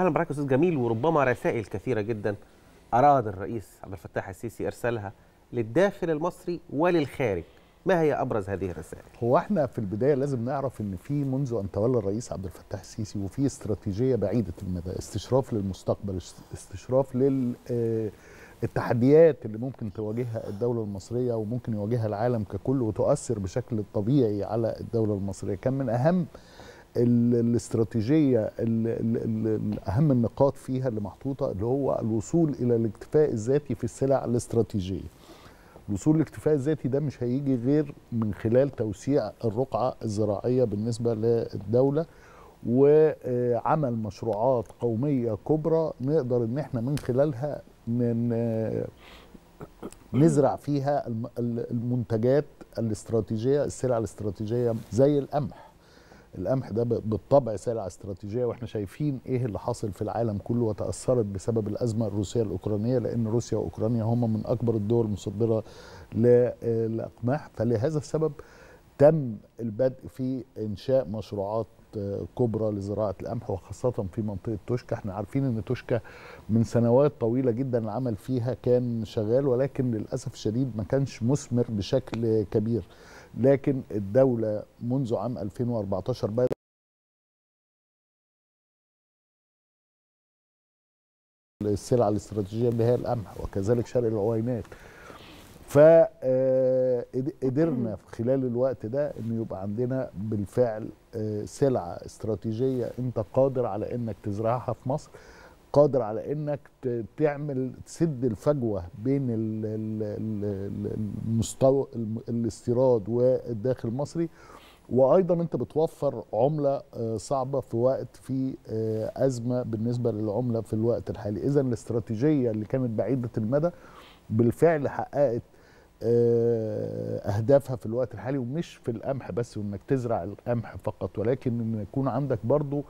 اهلا بحضرتك استاذ جميل وربما رسائل كثيره جدا اراد الرئيس عبد الفتاح السيسي ارسالها للداخل المصري وللخارج ما هي ابرز هذه الرسائل هو احنا في البدايه لازم نعرف ان في منذ ان تولى الرئيس عبد الفتاح السيسي وفي استراتيجيه بعيده المدى استشراف للمستقبل استشراف لل آه، التحديات اللي ممكن تواجهها الدولة المصرية وممكن يواجهها العالم ككل وتؤثر بشكل طبيعي على الدولة المصرية كان من أهم الاستراتيجيه اهم النقاط فيها اللي محطوطه اللي هو الوصول الى الاكتفاء الذاتي في السلع الاستراتيجيه. الوصول الاكتفاء الذاتي ده مش هيجي غير من خلال توسيع الرقعه الزراعيه بالنسبه للدوله وعمل مشروعات قوميه كبرى نقدر ان احنا من خلالها نزرع فيها المنتجات الاستراتيجيه السلع الاستراتيجيه زي القمح القمح ده بالطبع سلعه استراتيجيه واحنا شايفين ايه اللي حاصل في العالم كله وتاثرت بسبب الازمه الروسيه الاوكرانيه لان روسيا واوكرانيا هما من اكبر الدول المصدره للأقمح فلهذا السبب تم البدء في انشاء مشروعات آه، كبرى لزراعه القمح وخاصه في منطقه توشكا احنا عارفين ان توشكا من سنوات طويله جدا العمل فيها كان شغال ولكن للاسف الشديد ما كانش مثمر بشكل كبير لكن الدولة منذ عام 2014 بدأ السلع الاستراتيجية اللي هي القمح وكذلك شرق العوينات فقدرنا آه، خلال الوقت ده أن يبقى عندنا بالفعل آه، سلعة استراتيجية أنت قادر على أنك تزرعها في مصر قادر على انك تعمل تسد الفجوه بين المستوى الاستيراد والداخل المصري وايضا انت بتوفر عمله آه، صعبه في وقت في آه، ازمه بالنسبه للعمله في الوقت الحالي اذا الاستراتيجيه اللي كانت بعيده المدى بالفعل حققت آه، اهدافها في الوقت الحالي ومش في القمح بس وانك تزرع القمح فقط ولكن ان يكون عندك برضو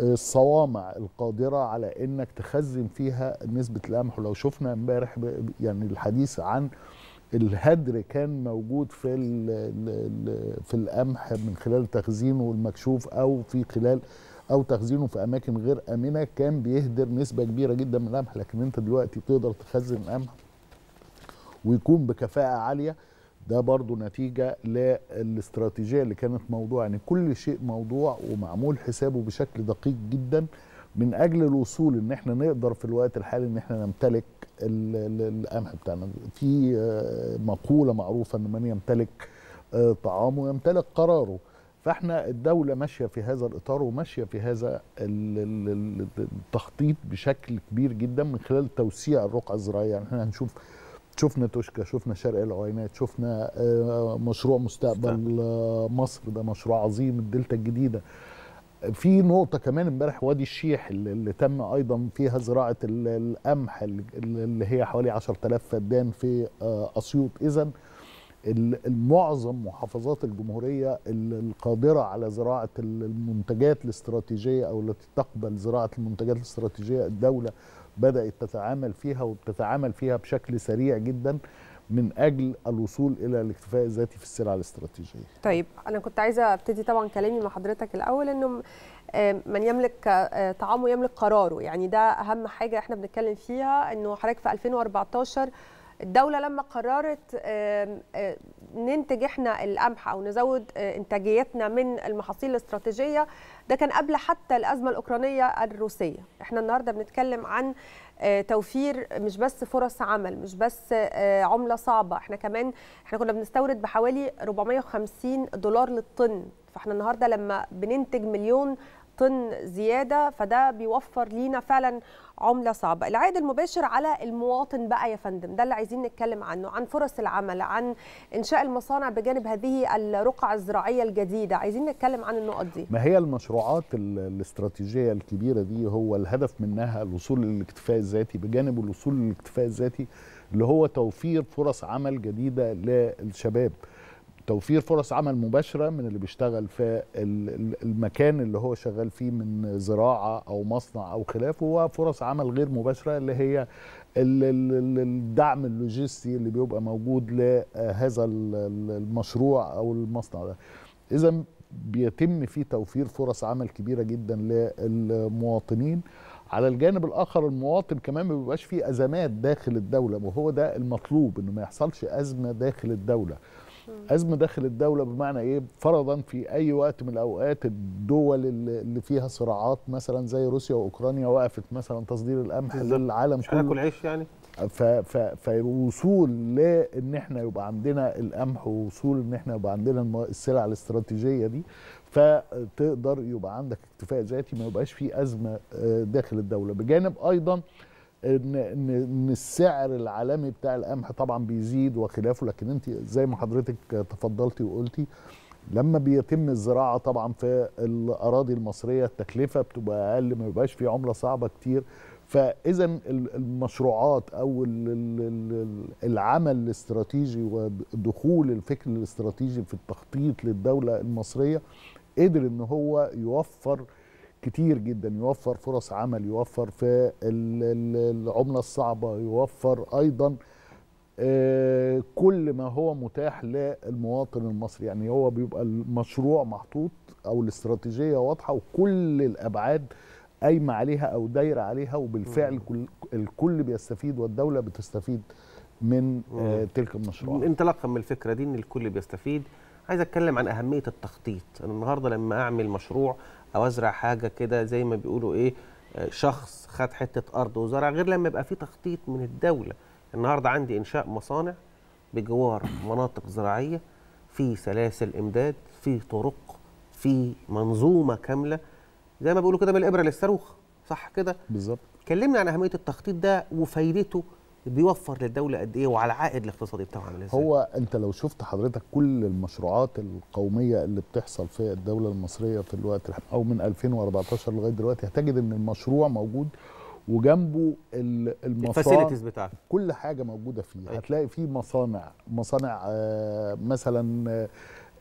الصوامع القادره على انك تخزن فيها نسبه القمح ولو شفنا امبارح يعني الحديث عن الهدر كان موجود في في القمح من خلال تخزينه المكشوف او في خلال او تخزينه في اماكن غير امنه كان بيهدر نسبه كبيره جدا من القمح لكن انت دلوقتي تقدر تخزن القمح ويكون بكفاءه عاليه ده برضو نتيجة للاستراتيجية اللي كانت موضوع يعني كل شيء موضوع ومعمول حسابه بشكل دقيق جدا من أجل الوصول إن احنا نقدر في الوقت الحالي إن احنا نمتلك القمح بتاعنا في آه، مقولة معروفة إن من يمتلك آه، طعامه يمتلك قراره فاحنا الدولة ماشية في هذا الإطار وماشية في هذا التخطيط بشكل كبير جدا من خلال توسيع الرقعة الزراعية يعني احنا هنشوف شفنا توشكا شفنا شرق العوينات شفنا آه، مشروع مستقبل آه، مصر ده مشروع عظيم الدلتا الجديده في نقطة كمان امبارح وادي الشيح اللي تم أيضا فيها زراعة القمح اللي هي حوالي 10000 فدان في آه، أسيوط إذا معظم محافظات الجمهورية القادرة على زراعة المنتجات الاستراتيجية أو التي تقبل زراعة المنتجات الاستراتيجية الدولة بدأت تتعامل فيها وبتتعامل فيها بشكل سريع جدا من اجل الوصول الى الاكتفاء الذاتي في السلع الاستراتيجيه. طيب انا كنت عايزه ابتدي طبعا كلامي مع حضرتك الاول انه آه، من يملك آه، طعامه يملك قراره يعني ده اهم حاجه احنا بنتكلم فيها انه حضرتك في 2014 الدولة لما قررت ننتج احنا القمح او نزود انتاجيتنا من المحاصيل الاستراتيجية ده كان قبل حتى الأزمة الأوكرانية الروسية احنا النهاردة بنتكلم عن آه، توفير مش بس فرص عمل مش بس آه، عملة صعبة احنا كمان احنا كنا بنستورد بحوالي 450 دولار للطن فاحنا النهارده لما بننتج مليون طن زياده فده بيوفر لينا فعلا عمله صعبه العائد المباشر على المواطن بقى يا فندم ده اللي عايزين نتكلم عنه عن فرص العمل عن انشاء المصانع بجانب هذه الرقع الزراعيه الجديده عايزين نتكلم عن النقط دي ما هي المشروعات الاستراتيجيه الكبيره دي هو الهدف منها الوصول للاكتفاء الذاتي بجانب الوصول للاكتفاء الذاتي اللي هو توفير فرص عمل جديده للشباب توفير فرص عمل مباشره من اللي بيشتغل في المكان اللي هو شغال فيه من زراعه او مصنع او خلافه وفرص عمل غير مباشره اللي هي الدعم اللوجستي اللي بيبقى موجود لهذا المشروع او المصنع ده اذا بيتم فيه توفير فرص عمل كبيره جدا للمواطنين على الجانب الاخر المواطن كمان ما بيبقاش فيه ازمات داخل الدوله وهو ده المطلوب انه ما يحصلش ازمه داخل الدوله ازمه داخل الدوله بمعنى ايه فرضا في اي وقت من الاوقات الدول اللي فيها صراعات مثلا زي روسيا واوكرانيا وقفت مثلا تصدير القمح للعالم كله مش هناكل عيش يعني ف ف فوصول لان احنا يبقى عندنا القمح ووصول ان احنا يبقى عندنا السلع الاستراتيجيه دي فتقدر يبقى عندك اكتفاء ذاتي ما يبقاش في ازمه آه، داخل الدوله بجانب ايضا ان السعر العالمي بتاع القمح طبعا بيزيد وخلافه لكن انت زي ما حضرتك تفضلتي وقلتي لما بيتم الزراعه طبعا في الاراضي المصريه التكلفه بتبقى اقل ما بيبقاش في عمله صعبه كتير فاذا المشروعات او العمل الاستراتيجي ودخول الفكر الاستراتيجي في التخطيط للدوله المصريه قدر ان هو يوفر كتير جدا يوفر فرص عمل يوفر في العملة الصعبة يوفر أيضا آه، كل ما هو متاح للمواطن المصري يعني هو بيبقى المشروع محطوط أو الاستراتيجية واضحة وكل الأبعاد قايمة عليها أو دايرة عليها وبالفعل الكل بيستفيد والدولة بتستفيد من آه، تلك المشروعات انطلاقا من الفكرة دي أن الكل بيستفيد عايز اتكلم عن اهميه التخطيط انا النهارده لما اعمل مشروع او ازرع حاجه كده زي ما بيقولوا ايه شخص خد حته ارض وزرع غير لما يبقى في تخطيط من الدوله النهارده عندي انشاء مصانع بجوار مناطق زراعيه في سلاسل امداد في طرق في منظومه كامله زي ما بيقولوا كده من الابره للصاروخ صح كده بالظبط كلمنا عن اهميه التخطيط ده وفايدته بيوفر للدوله قد ايه وعلى العائد الاقتصادي بتاعه عامل ازاي هو انت لو شفت حضرتك كل المشروعات القوميه اللي بتحصل في الدوله المصريه في الوقت او من 2014 لغايه دلوقتي هتجد ان المشروع موجود وجنبه المصانع بتاعته كل حاجه موجوده فيه أيوة. هتلاقي فيه مصانع مصانع آه مثلا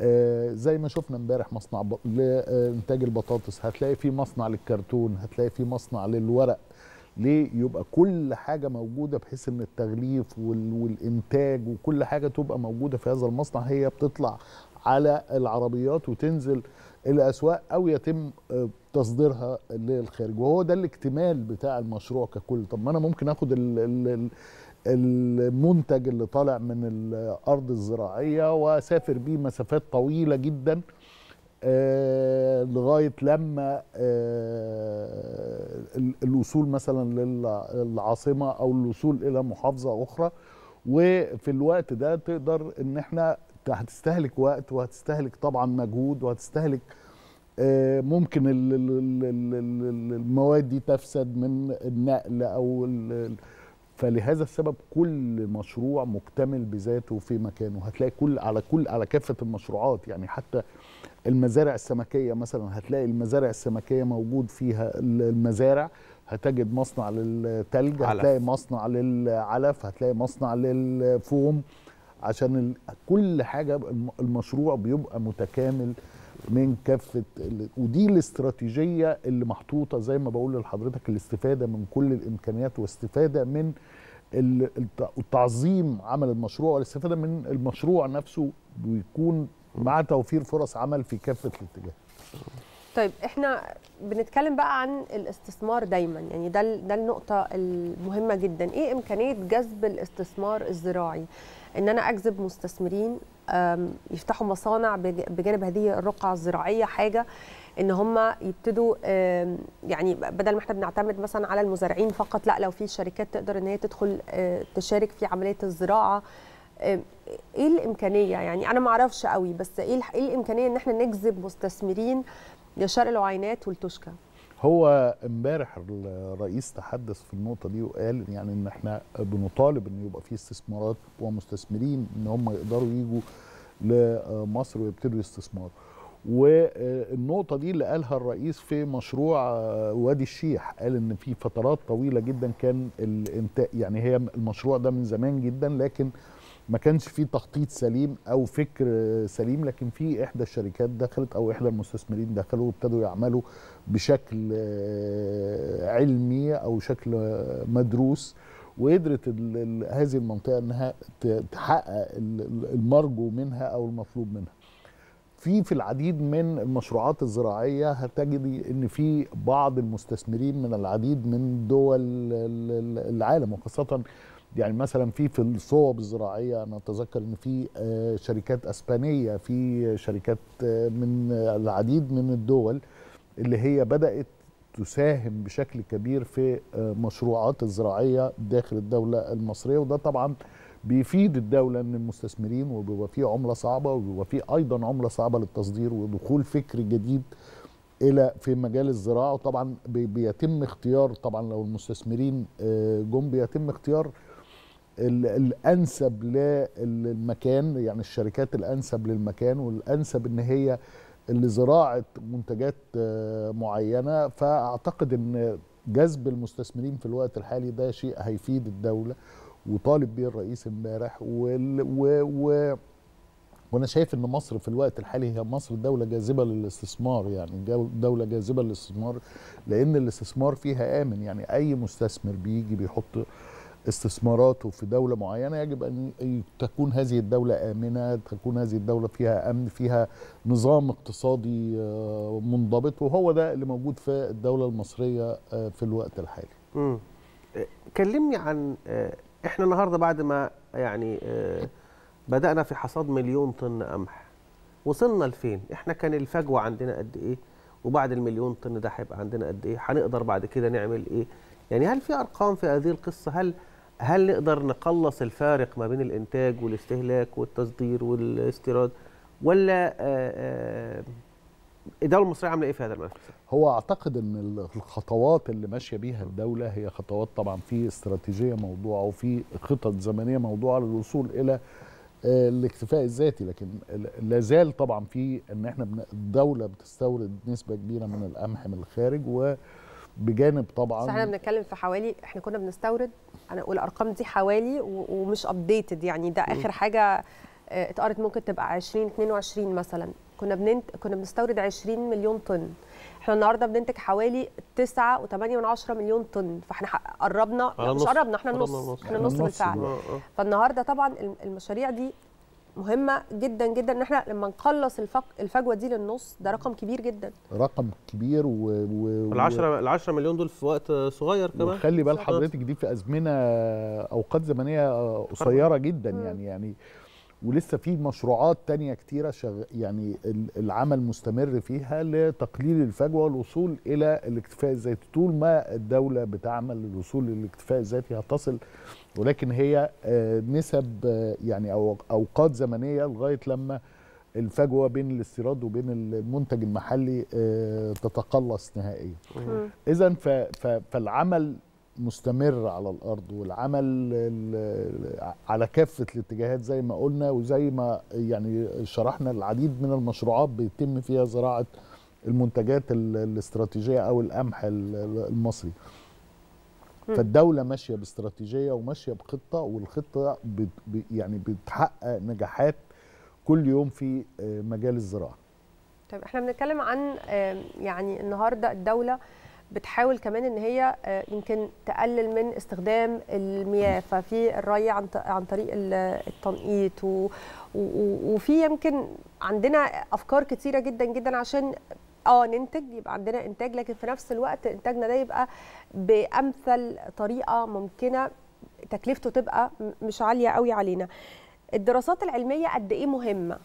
آه زي ما شفنا امبارح مصنع لانتاج آه، البطاطس هتلاقي فيه مصنع للكرتون هتلاقي فيه مصنع للورق ليه يبقى كل حاجة موجودة بحيث ان التغليف والانتاج وكل حاجة تبقى موجودة في هذا المصنع هي بتطلع على العربيات وتنزل الاسواق او يتم آه، تصديرها للخارج وهو ده الاكتمال بتاع المشروع ككل طب ما انا ممكن اخد المنتج اللي طالع من الارض الزراعيه واسافر بيه مسافات طويله جدا آه، لغايه لما آه، الوصول مثلا للعاصمه او الوصول الى محافظه اخرى وفي الوقت ده تقدر ان احنا هتستهلك وقت وهتستهلك طبعا مجهود وهتستهلك آه، ممكن المواد دي تفسد من النقل او فلهذا السبب كل مشروع مكتمل بذاته في مكانه هتلاقي كل على كل على كافه المشروعات يعني حتى المزارع السمكيه مثلا هتلاقي المزارع السمكيه موجود فيها المزارع هتجد مصنع للتلج هتلاقي مصنع للعلف هتلاقي مصنع للفوم عشان كل حاجه المشروع بيبقى متكامل من كافه ودي الاستراتيجيه اللي محطوطه زي ما بقول لحضرتك الاستفاده من كل الامكانيات واستفاده من التعظيم عمل المشروع والاستفاده من المشروع نفسه بيكون مع توفير فرص عمل في كافه الاتجاهات. طيب احنا بنتكلم بقى عن الاستثمار دايما يعني ده ده النقطه المهمه جدا ايه امكانيه جذب الاستثمار الزراعي ان انا اجذب مستثمرين يفتحوا مصانع بجانب هذه الرقعه الزراعيه حاجه ان هم يبتدوا يعني بدل ما احنا بنعتمد مثلا على المزارعين فقط لا لو في شركات تقدر ان هي تدخل تشارك في عمليه الزراعه ايه الامكانيه يعني انا ما اعرفش قوي بس ايه, إيه الامكانيه ان احنا نجذب مستثمرين لشرق العينات والتوشكا هو امبارح الرئيس تحدث في النقطه دي وقال يعني ان احنا بنطالب ان يبقى في استثمارات ومستثمرين ان هم يقدروا يجوا لمصر ويبتدوا يستثمروا والنقطة دي اللي قالها الرئيس في مشروع وادي الشيح قال ان في فترات طويلة جدا كان الانتاج يعني هي المشروع ده من زمان جدا لكن ما كانش في تخطيط سليم او فكر سليم لكن في احدى الشركات دخلت او احدى المستثمرين دخلوا وابتدوا يعملوا بشكل آه، علمي او شكل آه، مدروس وقدرت هذه المنطقه انها تحقق المرجو منها او المطلوب منها في في العديد من المشروعات الزراعيه هتجد ان في بعض المستثمرين من العديد من دول العالم وخاصه يعني مثلا في في الصوب الزراعيه انا اتذكر ان في آه، شركات اسبانيه في شركات آه، من العديد من الدول اللي هي بدات تساهم بشكل كبير في آه، مشروعات الزراعيه داخل الدوله المصريه وده طبعا بيفيد الدوله من المستثمرين وبيبقى في عمله صعبه وبيبقى في ايضا عمله صعبه للتصدير ودخول فكر جديد الى في مجال الزراعه وطبعا بيتم اختيار طبعا لو المستثمرين جم بيتم اختيار الانسب للمكان يعني الشركات الانسب للمكان والانسب ان هي اللي زراعه منتجات آه، معينه فاعتقد ان جذب المستثمرين في الوقت الحالي ده شيء هيفيد الدوله وطالب بيه الرئيس امبارح وال... و... و... وانا شايف ان مصر في الوقت الحالي هي مصر دوله جاذبه للاستثمار يعني دوله جاذبه للاستثمار لان الاستثمار فيها امن يعني اي مستثمر بيجي بيحط استثماراته في دولة معينة يجب أن تكون هذه الدولة آمنة تكون هذه الدولة فيها أمن فيها نظام اقتصادي آه، منضبط وهو ده اللي موجود في الدولة المصرية آه، في الوقت الحالي كلمني عن آه، احنا النهاردة بعد ما يعني بدأنا في حصاد مليون طن قمح وصلنا لفين احنا كان الفجوة عندنا قد ايه وبعد المليون طن ده هيبقى عندنا قد ايه هنقدر بعد كده نعمل ايه يعني هل في ارقام في هذه القصه هل هل نقدر نقلص الفارق ما بين الانتاج والاستهلاك والتصدير والاستيراد ولا آه، آه، الدوله المصريه عامله ايه في هذا الملف هو اعتقد ان الخطوات اللي ماشيه بيها الدوله هي خطوات طبعا في استراتيجيه موضوعه وفي خطط زمنيه موضوعه للوصول الى آه، الاكتفاء الذاتي لكن لا زال طبعا في ان احنا الدوله بتستورد نسبه كبيره من القمح من الخارج وبجانب طبعا بس احنا بنتكلم في حوالي احنا كنا بنستورد انا اقول دي حوالي ومش ابديتد يعني ده اخر حاجه آه، اتقرت ممكن تبقى 20 22 مثلا كنا بننت... كنا بنستورد 20 مليون طن احنا النهارده بننتج حوالي 9.8 مليون طن فاحنا قربنا مش قربنا احنا النص احنا النص بالفعل آه، آه. فالنهارده طبعا المشاريع دي مهمه جدا جدا ان احنا لما نخلص الفجوه دي للنص ده رقم كبير جدا رقم كبير و, و... ال 10 ال 10 مليون دول في وقت صغير كمان وخلي بال حضرتك دي في ازمنه اوقات زمنيه قصيره جدا يعني يعني ولسه في مشروعات تانية كتيرة شغ... يعني العمل مستمر فيها لتقليل الفجوة والوصول إلى الاكتفاء الذاتي طول ما الدولة بتعمل للوصول للاكتفاء الذاتي هتصل ولكن هي آه، نسب آه، يعني أو أوقات زمنية لغاية لما الفجوة بين الاستيراد وبين المنتج المحلي آه، تتقلص نهائيا إذا فالعمل مستمر على الارض والعمل على كافه الاتجاهات زي ما قلنا وزي ما يعني شرحنا العديد من المشروعات بيتم فيها زراعه المنتجات الاستراتيجيه او القمح المصري فالدوله ماشيه باستراتيجيه وماشيه بخطه والخطه يعني بتحقق نجاحات كل يوم في آه، مجال الزراعه طيب احنا بنتكلم عن يعني النهارده الدوله بتحاول كمان ان هي آه، يمكن تقلل من استخدام المياه ففي الري عن طريق التنقيط وفي يمكن عندنا افكار كتيره جدا جدا عشان اه ننتج يبقى عندنا انتاج لكن في نفس الوقت انتاجنا ده يبقى بامثل طريقه ممكنه تكلفته تبقى مش عاليه قوي علينا الدراسات العلميه قد ايه مهمه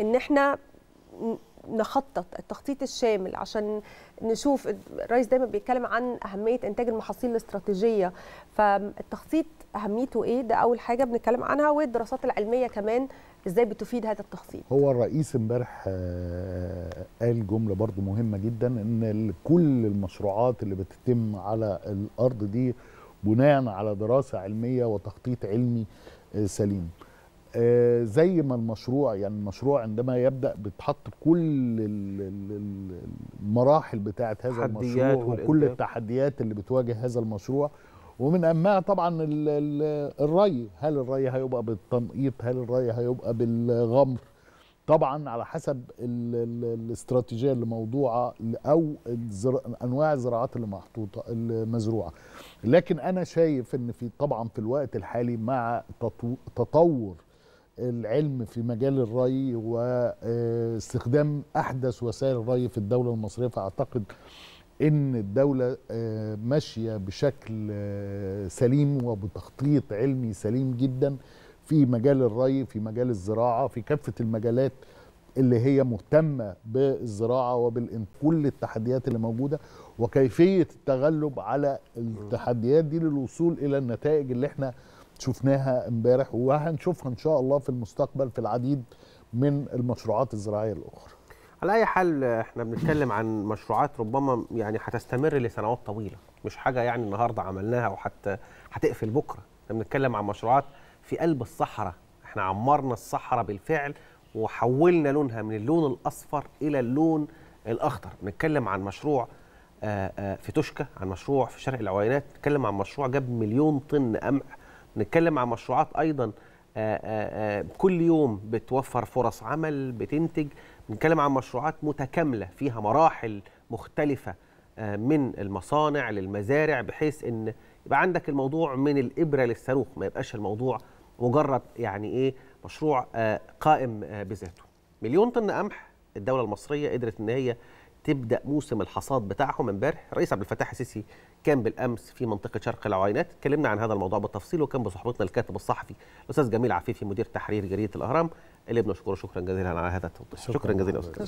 ان احنا نخطط التخطيط الشامل عشان نشوف الرئيس دايما بيتكلم عن اهميه انتاج المحاصيل الاستراتيجيه فالتخطيط اهميته ايه ده اول حاجه بنتكلم عنها والدراسات العلميه كمان ازاي بتفيد هذا التخطيط هو الرئيس امبارح آه، قال جمله برضو مهمه جدا ان كل المشروعات اللي بتتم على الارض دي بناء على دراسه علميه وتخطيط علمي آه، سليم آه، زي ما المشروع يعني المشروع عندما يبدا بتحط كل المراحل بتاعه هذا المشروع وكل التحديات اللي بتواجه هذا المشروع ومن اهمها طبعا الري هل الري هيبقى بالتنقيط هل الري هيبقى بالغمر طبعا على حسب الاستراتيجيه اللي موضوعه او الزر... انواع الزراعات اللي محطوطه المزروعه لكن انا شايف ان في طبعا في الوقت الحالي مع تطو... تطور العلم في مجال الري واستخدام احدث وسائل الري في الدوله المصريه فاعتقد ان الدوله آه، ماشيه بشكل آه، سليم وبتخطيط علمي سليم جدا في مجال الري في مجال الزراعه في كافه المجالات اللي هي مهتمه بالزراعه وبال كل التحديات اللي موجوده وكيفيه التغلب على التحديات دي للوصول الى النتائج اللي احنا شفناها امبارح وهنشوفها ان شاء الله في المستقبل في العديد من المشروعات الزراعيه الاخرى. على اي حال احنا بنتكلم عن مشروعات ربما يعني هتستمر لسنوات طويله، مش حاجه يعني النهارده عملناها وحتى هتقفل بكره، احنا بنتكلم عن مشروعات في قلب الصحراء، احنا عمرنا الصحراء بالفعل وحولنا لونها من اللون الاصفر الى اللون الاخضر، بنتكلم عن مشروع آه، آه، في توشكا، عن مشروع في شرق العوينات، بنتكلم عن مشروع جاب مليون طن قمح نتكلم عن مشروعات ايضا آه، آه، آه، كل يوم بتوفر فرص عمل بتنتج نتكلم عن مشروعات متكامله فيها مراحل مختلفه من المصانع للمزارع بحيث ان يبقى عندك الموضوع من الابره للصاروخ ما يبقاش الموضوع مجرد يعني ايه مشروع قائم بذاته مليون طن قمح الدوله المصريه قدرت ان هي تبدا موسم الحصاد بتاعهم امبارح الرئيس عبد الفتاح السيسي كان بالامس في منطقه شرق العوينات اتكلمنا عن هذا الموضوع بالتفصيل وكان بصحبتنا الكاتب الصحفي الاستاذ جميل عفيفي مدير تحرير جريده الاهرام اللي بنشكره شكرا جزيلا على هذا التوضيح شكرا, شكرا جزيلا استاذ